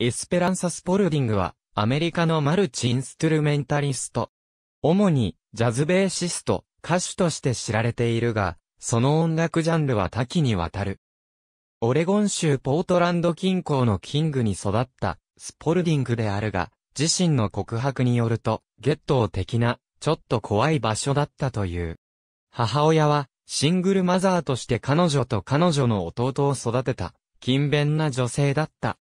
エスペランサ・スポルディングは、アメリカのマルチ・インストゥルメンタリスト。主に、ジャズベーシスト、歌手として知られているが、その音楽ジャンルは多岐にわたる。オレゴン州ポートランド近郊のキングに育った、スポルディングであるが、自身の告白によると、ゲットー的な、ちょっと怖い場所だったという。母親は、シングルマザーとして彼女と彼女の弟を育てた、勤勉な女性だった。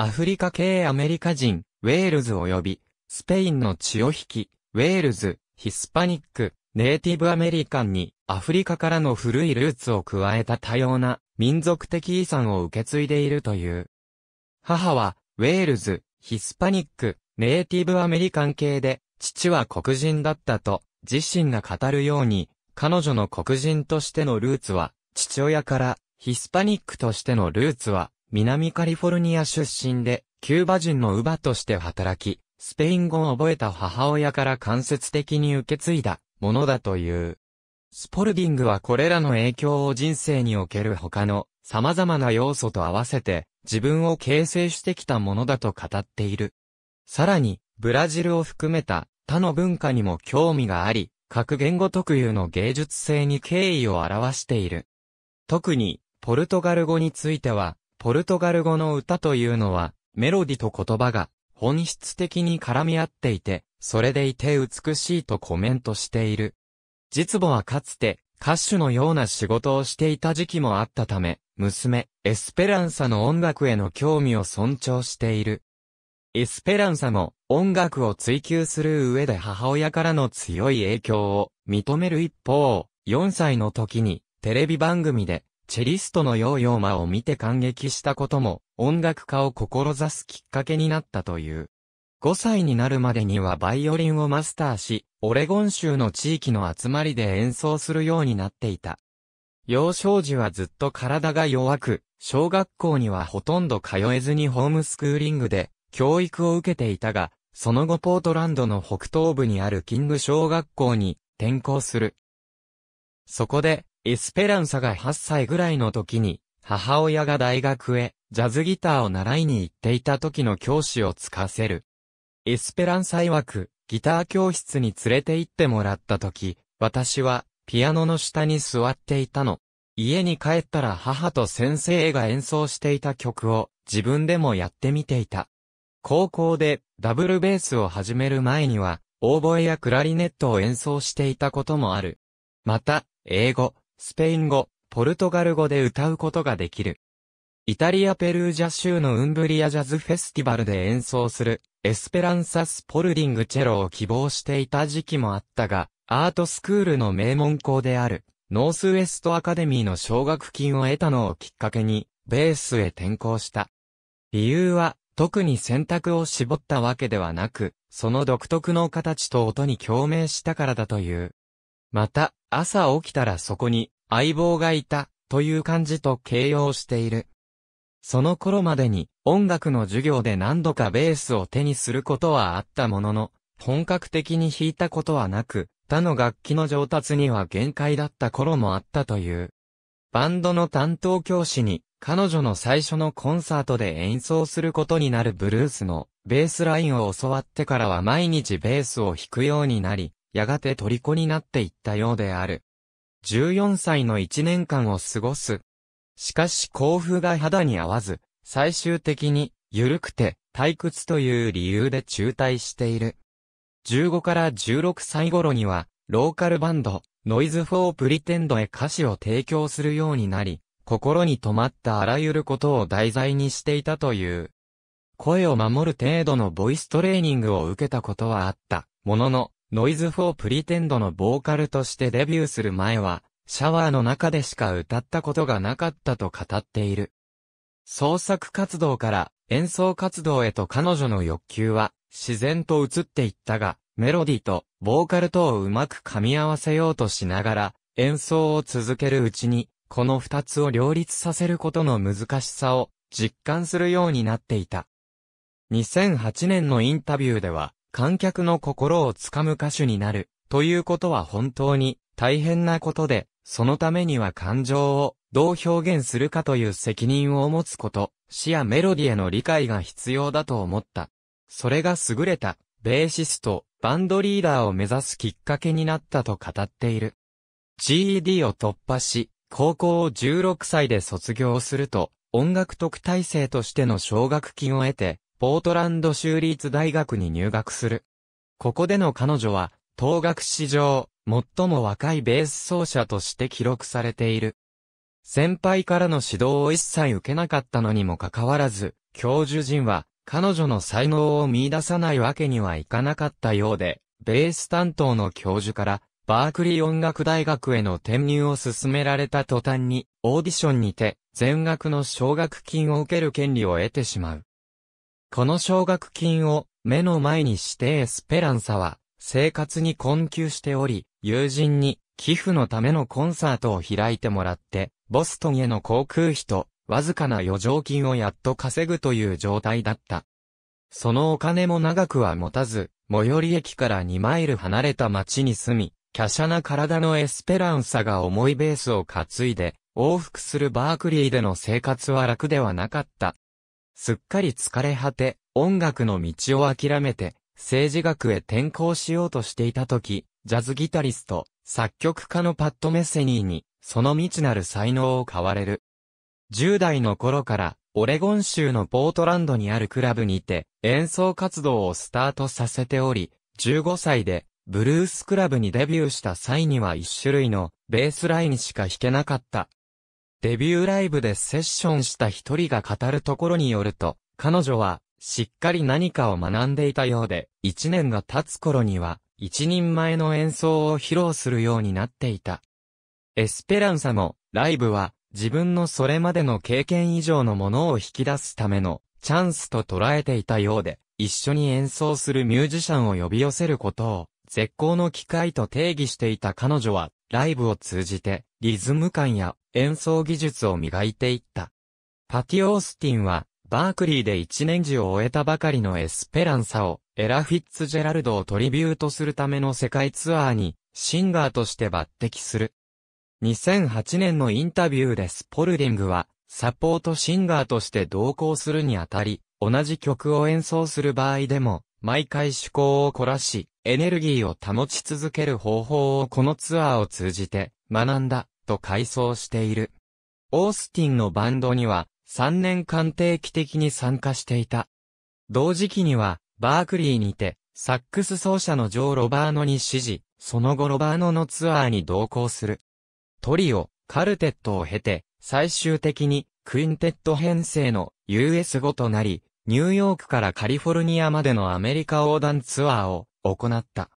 アフリカ系アメリカ人、ウェールズ及び、スペインの血を引き、ウェールズ、ヒスパニック、ネイティブアメリカンにアフリカからの古いルーツを加えた多様な民族的遺産を受け継いでいるという。母はウェールズ、ヒスパニック、ネイティブアメリカン系で、父は黒人だったと自身が語るように、彼女の黒人としてのルーツは、父親からヒスパニックとしてのルーツは南カリフォルニア出身で、キューバ人の乳母として働き、スペイン語を覚えた母親から間接的に受け継いだものだという。スポルディングはこれらの影響を人生における他の様々な要素と合わせて自分を形成してきたものだと語っている。さらに、ブラジルを含めた他の文化にも興味があり、各言語特有の芸術性に敬意を表している。特に、ポルトガル語については、ポルトガル語の歌というのは、メロディと言葉が本質的に絡み合っていて、それでいて美しいとコメントしている。実母はかつて歌手のような仕事をしていた時期もあったため、娘、エスペランサの音楽への興味を尊重している。エスペランサも音楽を追求する上で母親からの強い影響を認める一方、4歳の時にテレビ番組でチェリストのヨーヨーマを見て感激したことも、音楽家を志すきっかけになったという。5歳になるまでにはバイオリンをマスターし、オレゴン州の地域の集まりで演奏するようになっていた。幼少時はずっと体が弱く、小学校にはほとんど通えずにホームスクーリングで教育を受けていたが、その後ポートランドの北東部にあるキング小学校に転校する。そこでエスペランサが8歳ぐらいの時に、母親が大学へ、ジャズギターを習いに行っていた時の教師をつかせる。エスペランサ曰く、ギター教室に連れて行ってもらった時、私は、ピアノの下に座っていたの。家に帰ったら母と先生が演奏していた曲を、自分でもやってみていた。高校で、ダブルベースを始める前には、オーボエやクラリネットを演奏していたこともある。また、英語、スペイン語、ポルトガル語で歌うことができる。イタリア・ペルージャ州のウンブリアジャズフェスティバルで演奏するエスペランサス・ポルディング・チェロを希望していた時期もあったが、アートスクールの名門校であるノースウェストアカデミーの奨学金を得たのをきっかけに、ベースへ転校した。理由は、特に選択を絞ったわけではなく、その独特の形と音に共鳴したからだという。また、朝起きたらそこに相棒がいたという感じと形容している。その頃までに音楽の授業で何度かベースを手にすることはあったものの、本格的に弾いたことはなく、他の楽器の上達には限界だった頃もあったという。バンドの担当教師に、彼女の最初のコンサートで演奏することになるブルースのベースラインを教わってからは毎日ベースを弾くようになり、やがて虜になっていったようである。14歳の1年間を過ごす。しかし甲府が肌に合わず、最終的に、緩くて、退屈という理由で中退している。15から16歳頃には、ローカルバンド、ノイズ・フォー・プリテンドへ歌詞を提供するようになり、心に留まったあらゆることを題材にしていたという。声を守る程度のボイストレーニングを受けたことはあった、ものの、ノイズ・フォー・プリテンドのボーカルとしてデビューする前は、シャワーの中でしか歌ったことがなかったと語っている。創作活動から演奏活動へと彼女の欲求は自然と移っていったが、メロディとボーカルとをうまく噛み合わせようとしながら演奏を続けるうちに、この二つを両立させることの難しさを実感するようになっていた。2008年のインタビューでは、観客の心をつかむ歌手になる、ということは本当に大変なことで、そのためには感情をどう表現するかという責任を持つこと、詩やメロディへの理解が必要だと思った。それが優れた、ベーシスト、バンドリーダーを目指すきっかけになったと語っている。GED を突破し、高校を16歳で卒業すると、音楽特待生としての奨学金を得て、ポートランド州立大学に入学する。ここでの彼女は、当学史上、最も若いベース奏者として記録されている。先輩からの指導を一切受けなかったのにもかかわらず、教授陣は、彼女の才能を見出さないわけにはいかなかったようで、ベース担当の教授から、バークリー音楽大学への転入を勧められた途端に、オーディションにて、全額の奨学金を受ける権利を得てしまう。この奨学金を目の前にしてエスペランサは生活に困窮しており、友人に寄付のためのコンサートを開いてもらって、ボストンへの航空費とわずかな余剰金をやっと稼ぐという状態だった。そのお金も長くは持たず、最寄り駅から2マイル離れた町に住み、華奢な体のエスペランサが重いベースを担いで、往復するバークリーでの生活は楽ではなかった。すっかり疲れ果て、音楽の道を諦めて、政治学へ転校しようとしていた時、ジャズギタリスト、作曲家のパッド・メッセニーに、その未知なる才能を買われる。10代の頃から、オレゴン州のポートランドにあるクラブにて、演奏活動をスタートさせており、15歳で、ブルースクラブにデビューした際には一種類のベースラインしか弾けなかったデビューライブでセッションした一人が語るところによると、彼女は、しっかり何かを学んでいたようで、一年が経つ頃には、一人前の演奏を披露するようになっていた。エスペランサも、ライブは、自分のそれまでの経験以上のものを引き出すための、チャンスと捉えていたようで、一緒に演奏するミュージシャンを呼び寄せることを、絶好の機会と定義していた彼女は、ライブを通じて、リズム感や演奏技術を磨いていった。パティ・オースティンは、バークリーで一年時を終えたばかりのエスペランサを、エラ・フィッツジェラルドをトリビュートするための世界ツアーに、シンガーとして抜擢する。2008年のインタビューでスポルディングは、サポートシンガーとして同行するにあたり、同じ曲を演奏する場合でも、毎回趣向を凝らし、エネルギーを保ち続ける方法をこのツアーを通じて学んだ。と改装している。オースティンのバンドには3年間定期的に参加していた。同時期にはバークリーにてサックス奏者のジョー・ロバーノに指示、その後ロバーノのツアーに同行する。トリオ、カルテットを経て最終的にクインテット編成の US5 となり、ニューヨークからカリフォルニアまでのアメリカ横断ツアーを行った。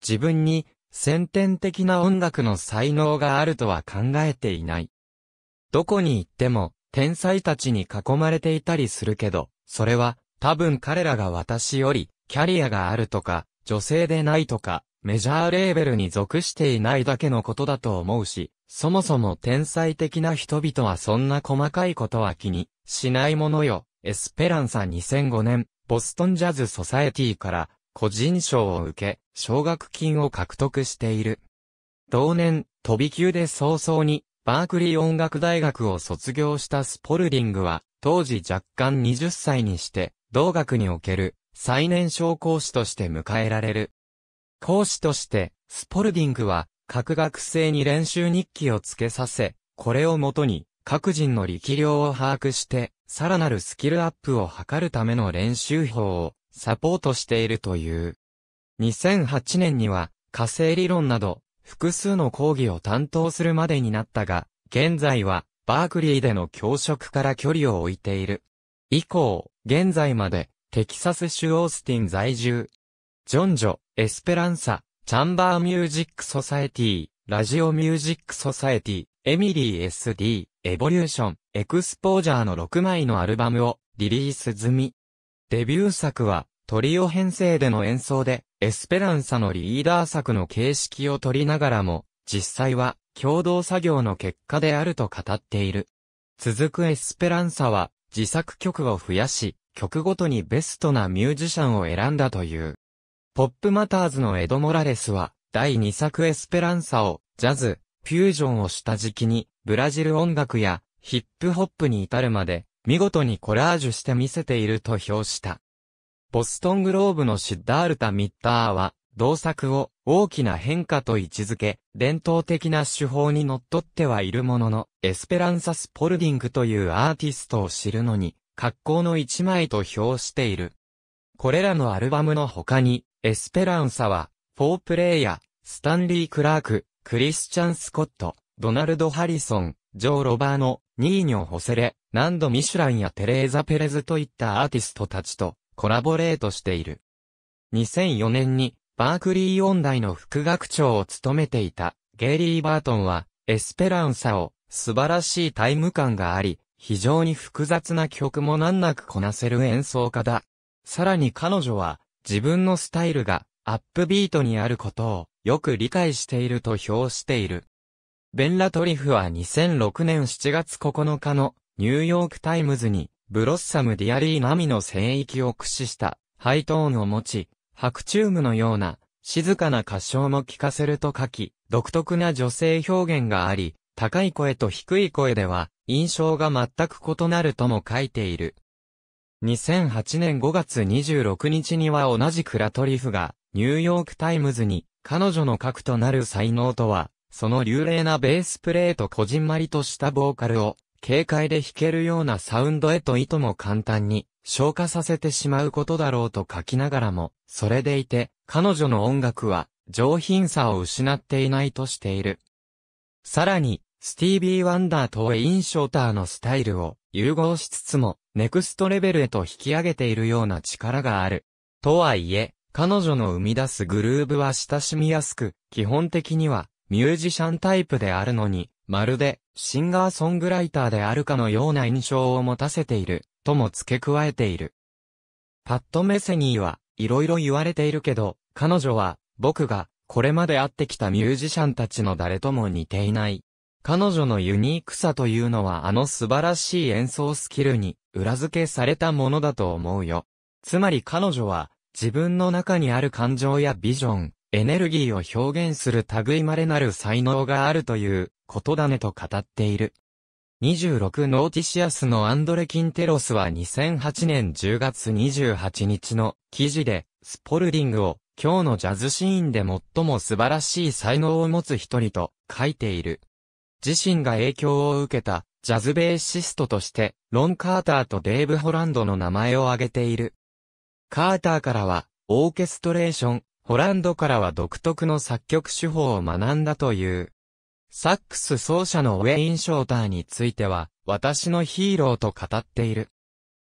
自分に先天的な音楽の才能があるとは考えていない。どこに行っても、天才たちに囲まれていたりするけど、それは、多分彼らが私より、キャリアがあるとか、女性でないとか、メジャーレーベルに属していないだけのことだと思うし、そもそも天才的な人々はそんな細かいことは気にしないものよ。エスペランサ2005年、ボストンジャズソサエティから個人賞を受け、奨学金を獲得している。同年、飛び級で早々に、バークリー音楽大学を卒業したスポルディングは、当時若干20歳にして、同学における最年少講師として迎えられる。講師として、スポルディングは、各学生に練習日記をつけさせ、これをもとに、各人の力量を把握して、さらなるスキルアップを図るための練習法をサポートしているという。2008年には、火星理論など、複数の講義を担当するまでになったが、現在は、バークリーでの教職から距離を置いている。以降、現在まで、テキサス州オースティン在住。ジョンジョ、エスペランサ、チャンバーミュージックソサエティ、ラジオミュージックソサエティ、エミリー SD、エボリューション、エクスポージャーの6枚のアルバムをリリース済み。デビュー作は、トリオ編成での演奏で、エスペランサのリーダー作の形式を取りながらも、実際は、共同作業の結果であると語っている。続くエスペランサは、自作曲を増やし、曲ごとにベストなミュージシャンを選んだという。ポップマターズのエド・モラレスは、第2作エスペランサを、ジャズ、フュージョンを下敷きに、ブラジル音楽や、ヒップホップに至るまで、見事にコラージュして見せていると評した。ボストングローブのシッダールタ・ミッターは、同作を大きな変化と位置づけ、伝統的な手法に則っってはいるものの、エスペランサス・ポルディングというアーティストを知るのに、格好の一枚と評している。これらのアルバムの他に、エスペランサは、フォープレイヤー、スタンリー・クラーク、クリスチャン・スコット、ドナルド・ハリソン、ジョー・ロバーノ、ニーニョ・ホセレ、ナンド・ミシュランやテレーザ・ペレズといったアーティストたちとコラボレートしている。2004年にバークリー音大の副学長を務めていたゲイリー・バートンはエスペランサを素晴らしいタイム感があり、非常に複雑な曲も難なくこなせる演奏家だ。さらに彼女は自分のスタイルがアップビートにあることをよく理解していると評している。ベンラトリフは2006年7月9日のニューヨークタイムズにブロッサムディアリー並みの聖域を駆使したハイトーンを持ち、白チュームのような静かな歌唱も聞かせると書き、独特な女性表現があり、高い声と低い声では印象が全く異なるとも書いている。2008年5月26日には同じクラトリフがニューヨークタイムズに彼女の核となる才能とはその流麗なベースプレーとこじんまりとしたボーカルを、軽快で弾けるようなサウンドへといとも簡単に消化させてしまうことだろうと書きながらも、それでいて、彼女の音楽は上品さを失っていないとしている。さらに、スティービー・ワンダーとウェイン・ショーターのスタイルを融合しつつも、ネクストレベルへと引き上げているような力がある。とはいえ、彼女の生み出すグルーブは親しみやすく、基本的にはミュージシャンタイプであるのに、まるで、シンガーソングライターであるかのような印象を持たせている、とも付け加えている。パッド・メセニーは、いろいろ言われているけど、彼女は、僕が、これまで会ってきたミュージシャンたちの誰とも似ていない。彼女のユニークさというのはあの素晴らしい演奏スキルに裏付けされたものだと思うよ。つまり彼女は自分の中にある感情やビジョン、エネルギーを表現する類まれなる才能があるということだねと語っている。26ノーティシアスのアンドレ・キンテロスは2008年10月28日の記事で、スポルディングを今日のジャズシーンで最も素晴らしい才能を持つ一人と書いている。自身が影響を受けたジャズベーシストとして、ロン・カーターとデーブ・ホランドの名前を挙げている。カーターからは、オーケストレーション、ホランドからは独特の作曲手法を学んだという。サックス奏者のウェイン・ショーターについては、私のヒーローと語っている。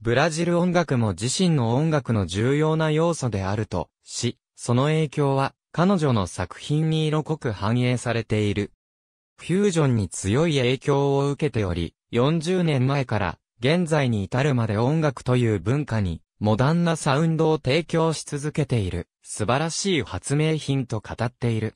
ブラジル音楽も自身の音楽の重要な要素であるとし、その影響は彼女の作品に色濃く反映されている。フュージョンに強い影響を受けており、40年前から現在に至るまで音楽という文化にモダンなサウンドを提供し続けている、素晴らしい発明品と語っている。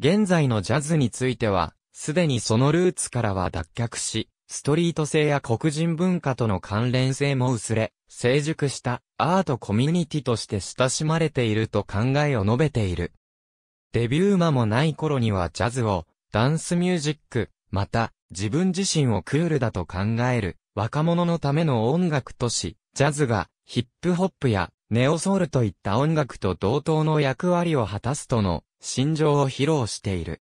現在のジャズについては、すでにそのルーツからは脱却し、ストリート性や黒人文化との関連性も薄れ、成熟したアートコミュニティとして親しまれていると考えを述べている。デビュー間もない頃にはジャズを、ダンスミュージック、また、自分自身をクールだと考える、若者のための音楽とし、ジャズが、ヒップホップやネオソウルといった音楽と同等の役割を果たすとの心情を披露している。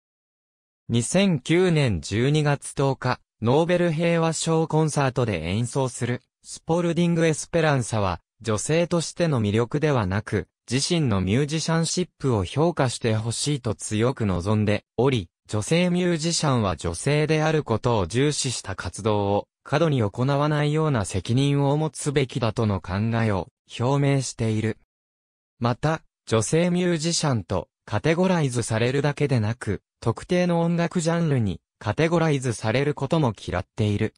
2009年12月10日、ノーベル平和賞コンサートで演奏する、スポルディング・エスペランサは、女性としての魅力ではなく、自身のミュージシャンシップを評価してほしいと強く望んでおり、女性ミュージシャンは女性であることを重視した活動を過度に行わないような責任を持つべきだとの考えを表明している。また、女性ミュージシャンとカテゴライズされるだけでなく、特定の音楽ジャンルにカテゴライズされることも嫌っている。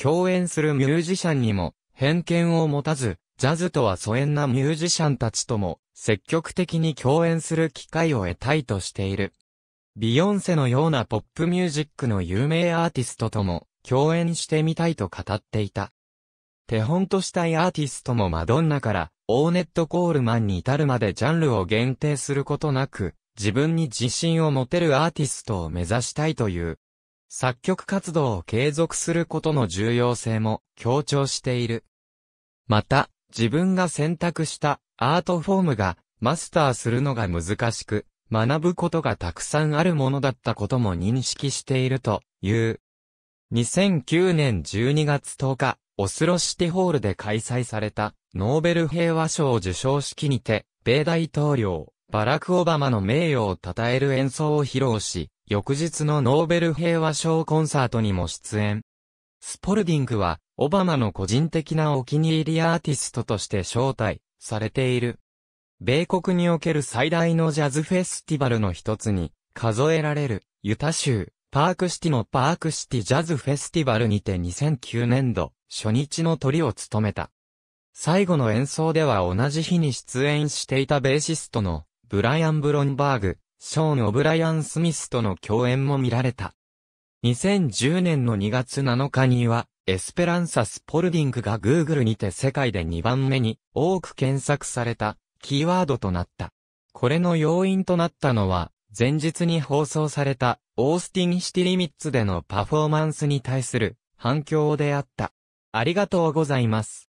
共演するミュージシャンにも偏見を持たず、ジャズとは疎遠なミュージシャンたちとも積極的に共演する機会を得たいとしている。ビヨンセのようなポップミュージックの有名アーティストとも共演してみたいと語っていた。手本としたいアーティストもマドンナから、オーネット・コールマンに至るまでジャンルを限定することなく、自分に自信を持てるアーティストを目指したいという、作曲活動を継続することの重要性も強調している。また、自分が選択したアートフォームがマスターするのが難しく、学ぶことがたくさんあるものだったことも認識しているという。2009年12月10日、オスロシティホールで開催された、ノーベル平和賞受賞式にて、米大統領、バラク・オバマの名誉を称える演奏を披露し、翌日のノーベル平和賞コンサートにも出演。スポルディングは、オバマの個人的なお気に入りアーティストとして招待されている。米国における最大のジャズフェスティバルの一つに数えられるユタ州パークシティのパークシティジャズフェスティバルにて2009年度、初日の鳥を務めた。最後の演奏では同じ日に出演していたベーシストのブライアン・ブロンバーグ、ショーン・オブライアン・スミスとの共演も見られた。2010年の2月7日には、エスペランサス・ポルディングが Google にて世界で2番目に多く検索されたキーワードとなった。これの要因となったのは、前日に放送された、オースティンシティリミッツでのパフォーマンスに対する反響であった。ありがとうございます。